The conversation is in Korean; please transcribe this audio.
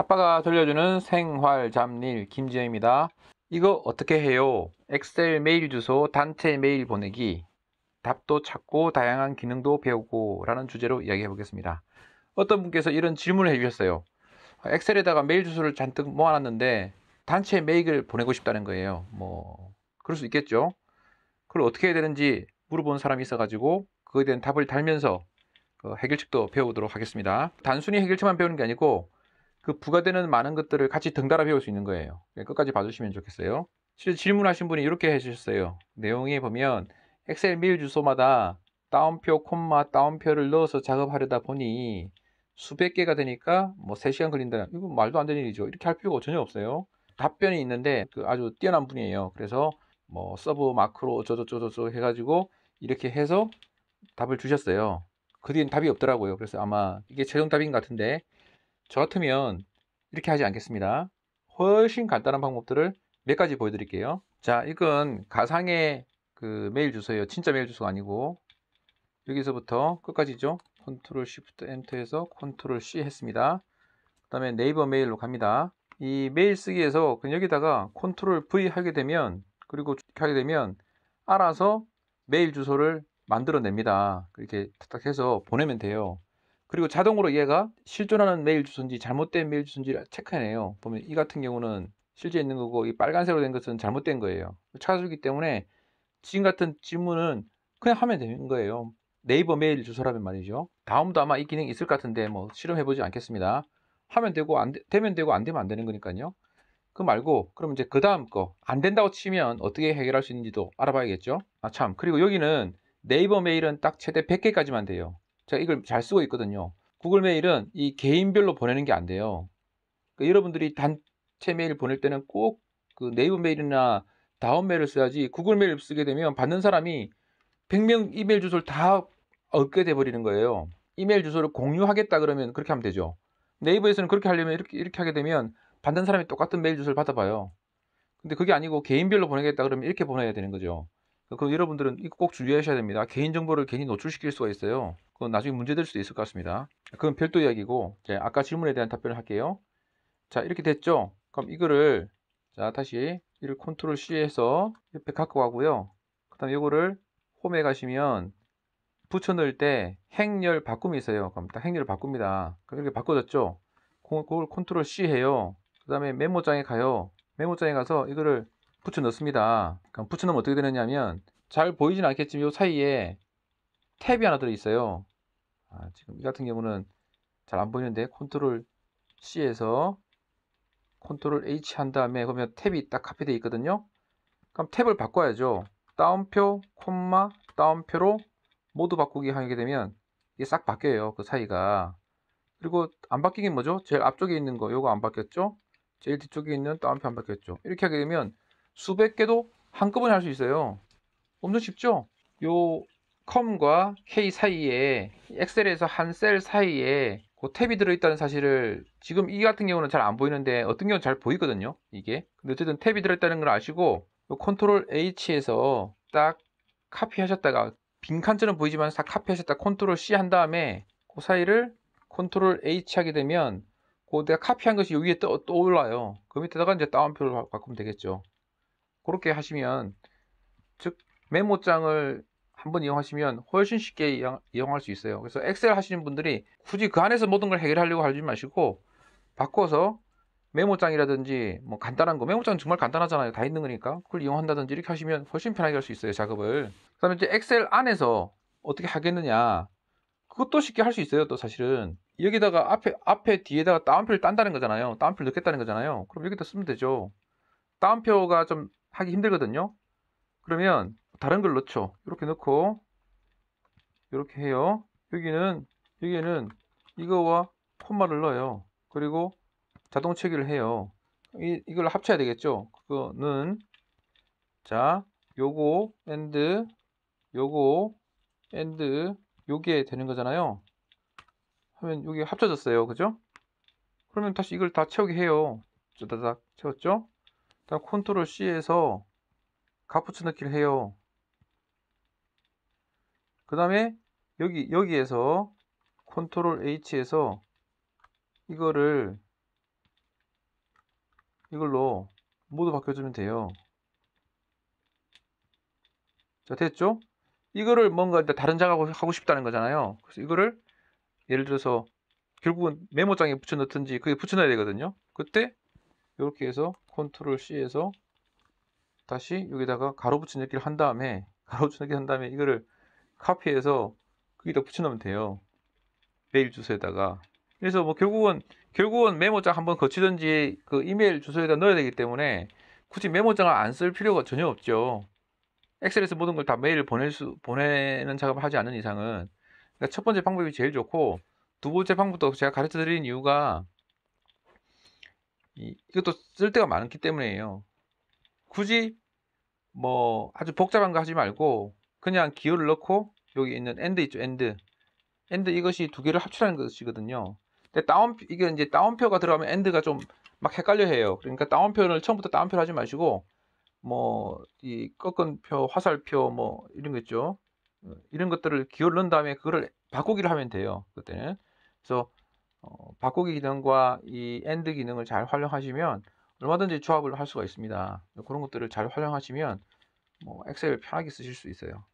아빠가 돌려주는 생활 잡일 김지영입니다. 이거 어떻게 해요? 엑셀 메일 주소 단체 메일 보내기 답도 찾고 다양한 기능도 배우고 라는 주제로 이야기해 보겠습니다. 어떤 분께서 이런 질문을 해주셨어요. 엑셀에다가 메일 주소를 잔뜩 모아놨는데 단체 메일을 보내고 싶다는 거예요. 뭐 그럴 수 있겠죠. 그걸 어떻게 해야 되는지 물어본 사람이 있어가지고 그에 대한 답을 달면서 그 해결책도 배워보도록 하겠습니다. 단순히 해결책만 배우는 게 아니고 그부가되는 많은 것들을 같이 등달아 배울 수 있는 거예요. 예, 끝까지 봐주시면 좋겠어요. 실제 질문하신 분이 이렇게 해주셨어요. 내용에 보면 엑셀 메일 주소마다 따옴표, 콤마, 따옴표를 넣어서 작업하려다 보니 수백 개가 되니까 뭐 3시간 걸린다. 이거 말도 안 되는 일이죠. 이렇게 할 필요가 전혀 없어요. 답변이 있는데 그 아주 뛰어난 분이에요. 그래서 뭐 서브 마크로 저저저저저 해가지고 이렇게 해서 답을 주셨어요. 그 뒤엔 답이 없더라고요. 그래서 아마 이게 최종 답인 것 같은데 저 같으면 이렇게 하지 않겠습니다. 훨씬 간단한 방법들을 몇 가지 보여드릴게요. 자, 이건 가상의 그 메일 주소예요. 진짜 메일 주소가 아니고 여기서부터 끝까지죠. 컨트롤 쉬프트 엔터에서 컨트롤 C 했습니다. 그 다음에 네이버 메일로 갑니다. 이 메일 쓰기에서 그냥 여기다가 컨트롤 V 하게 되면 그리고 하게 되면 알아서 메일 주소를 만들어냅니다. 이렇게 탁탁 해서 보내면 돼요. 그리고 자동으로 얘가 실존하는 메일 주소인지 잘못된 메일 주소인지 체크해내요. 보면 이 같은 경우는 실제 있는 거고 이 빨간색으로 된 것은 잘못된 거예요. 찾아주기 때문에 지금 같은 질문은 그냥 하면 되는 거예요. 네이버 메일 주소라면 말이죠. 다음도 아마 이 기능이 있을 것 같은데 뭐 실험해보지 않겠습니다. 하면 되고 안 되, 되면 되고 안 되면 안 되는 거니까요. 그 말고 그럼 이제 그 다음 거 안 된다고 치면 어떻게 해결할 수 있는지도 알아봐야겠죠. 아 참 그리고 여기는 네이버 메일은 딱 최대 100개까지만 돼요. 제가 이걸 잘 쓰고 있거든요. 구글 메일은 이 개인별로 보내는 게 안 돼요. 그러니까 여러분들이 단체 메일 보낼 때는 꼭그 네이버 메일이나 다운 메일을 써야지 구글 메일 을 쓰게 되면 받는 사람이 100명 이메일 주소를 다 얻게 돼버리는 거예요. 이메일 주소를 공유하겠다 그러면 그렇게 하면 되죠. 네이버에서는 그렇게 하려면 이렇게, 이렇게 하게 되면 받는 사람이 똑같은 메일 주소를 받아봐요. 근데 그게 아니고 개인별로 보내겠다 그러면 이렇게 보내야 되는 거죠. 그럼 여러분들은 이거 꼭 주의하셔야 됩니다. 아, 개인정보를 괜히 노출시킬 수가 있어요. 그건 나중에 문제될 수도 있을 것 같습니다. 그건 별도 이야기고 예, 아까 질문에 대한 답변을 할게요. 자 이렇게 됐죠? 그럼 이거를 자 다시 이를 컨트롤 C 해서 옆에 갖고 가고요. 그 다음 에 이거를 홈에 가시면 붙여넣을 때 행렬 바꿈이 있어요. 그럼 딱 행렬을 바꿉니다. 그럼 이렇게 바꿔졌죠? 그걸 컨트롤 C 해요. 그 다음에 메모장에 가요. 메모장에 가서 이거를 붙여 넣습니다. 그럼 붙여 넣으면 어떻게 되느냐면 하잘 보이진 않겠지만 요 사이에 탭이 하나 들어있어요. 아, 지금 이 같은 경우는 잘 안 보이는데 컨트롤 C에서 컨트롤 H 한 다음에 그러면 탭이 딱 카피되어 있거든요. 그럼 탭을 바꿔야죠. 다운표, 콤마, 다운표로 모두 바꾸기 하게 되면 이게 싹 바뀌어요. 그 사이가. 그리고 안 바뀌긴 뭐죠? 제일 앞쪽에 있는 거, 요거 안 바뀌었죠? 제일 뒤쪽에 있는 다운표 안 바뀌었죠? 이렇게 하게 되면 수백 개도 한꺼번에 할 수 있어요. 엄청 쉽죠? 요 컴과 K 사이에 엑셀에서 한 셀 사이에 그 탭이 들어있다는 사실을 지금 이 같은 경우는 잘 안 보이는데 어떤 경우는 잘 보이거든요. 이게. 근데 어쨌든 탭이 들어있다는 걸 아시고 컨트롤 H에서 딱 카피하셨다가 빈칸처럼 보이지만 다 카피하셨다 컨트롤 C 한 다음에 그 사이를 컨트롤 H 하게 되면 그 내가 카피한 것이 여기에 떠, 올라요. 그 밑에다가 이제 다운표를 바꾸면 되겠죠. 그렇게 하시면 즉 메모장을 한번 이용하시면 훨씬 쉽게 이용, 할수 있어요. 그래서 엑셀 하시는 분들이 굳이 그 안에서 모든 걸 해결하려고 하지 마시고 바꿔서 메모장이라든지 뭐 간단한 거 메모장 정말 간단하잖아요. 다 있는 거니까 그걸 이용한다든지 이렇게 하시면 훨씬 편하게 할 수 있어요. 작업을. 그다음에 이제 엑셀 안에서 어떻게 하겠느냐 그것도 쉽게 할 수 있어요. 또 사실은 여기다가 앞에 앞에 뒤에다가 따옴표를 딴다는 거잖아요. 따옴표를 넣겠다는 거잖아요. 그럼 여기다 쓰면 되죠. 따옴표가 좀 하기 힘들거든요. 그러면 다른 걸 넣죠. 이렇게 넣고 이렇게 해요. 여기는 여기는 에 이거와 콤마를 넣어요. 그리고 자동 체기를 해요. 이, 이걸 합쳐야 되겠죠. 그거는 자 요거 엔드 요거 엔드 요게 되는 거잖아요. 하면 여기 합쳐졌어요. 그죠? 그러면 다시 이걸 다 채우게 해요. 쪼다닥 채웠죠? 다음 컨트롤 C에서 값붙여 넣기를 해요. 그 다음에 여기 여기에서 컨트롤 H에서 이거를 이걸로 모두 바꿔주면 돼요. 자 됐죠? 이거를 뭔가 다른 작업을 하고 싶다는 거잖아요. 그래서 이거를 예를 들어서 결국은 메모장에 붙여 넣든지 그게 붙여 넣어야 되거든요. 그때 이렇게 해서 컨트롤 C에서 다시 여기다가 가로 붙여넣기를 한 다음에 가로 붙여넣기 한 다음에 이거를 카피해서 거기다 붙여넣으면 돼요. 메일 주소에다가 그래서 뭐 결국은 결국은 메모장 한번 거치든지 그 이메일 주소에다 넣어야 되기 때문에 굳이 메모장을 안 쓸 필요가 전혀 없죠. 엑셀에서 모든 걸 다 메일을 보낼 수 보내는 작업을 하지 않는 이상은 그러니까 첫 번째 방법이 제일 좋고 두 번째 방법도 제가 가르쳐 드린 이유가 이것도 쓸데가 많기 때문에요. 굳이 뭐 아주 복잡한 거 하지 말고 그냥 기호를 넣고 여기 있는 엔드 있죠 엔드 엔드 이것이 두 개를 합치라는 것이거든요. 근데 다운 이게 이제 다운표가 들어가면 엔드가 좀 막 헷갈려해요. 그러니까 다운표를 처음부터 다운표를 하지 마시고 뭐 이 꺾은표, 화살표 뭐 이런 거 있죠. 어, 이런 것들을 기호를 넣은 다음에 그거를 바꾸기를 하면 돼요. 그때는 그래서 어, 바꾸기 기능과 이 엔드 기능을 잘 활용하시면 얼마든지 조합을 할 수가 있습니다. 그런 것들을 잘 활용하시면 뭐 엑셀 편하게 쓰실 수 있어요.